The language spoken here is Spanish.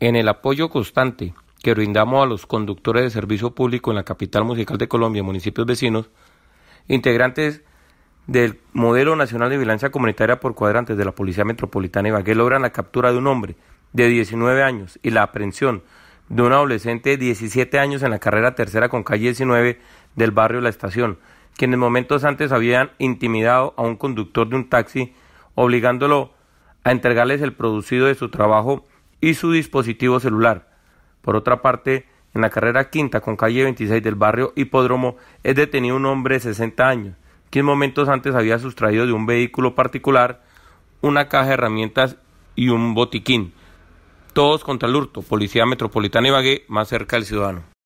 En el apoyo constante que brindamos a los conductores de servicio público en la capital musical de Colombia, y municipios vecinos, integrantes del modelo nacional de vigilancia comunitaria por cuadrantes de la Policía Metropolitana Ibagué logran la captura de un hombre de 19 años y la aprehensión de un adolescente de 17 años en la carrera tercera con calle 19 del barrio La Estación, quienes momentos antes habían intimidado a un conductor de un taxi obligándolo a entregarles el producido de su trabajo y su dispositivo celular. Por otra parte, en la carrera quinta con calle 26 del barrio Hipódromo es detenido un hombre de 60 años, quien momentos antes había sustraído de un vehículo particular una caja de herramientas y un botiquín. Todos contra el hurto, Policía Metropolitana Ibagué, más cerca del ciudadano.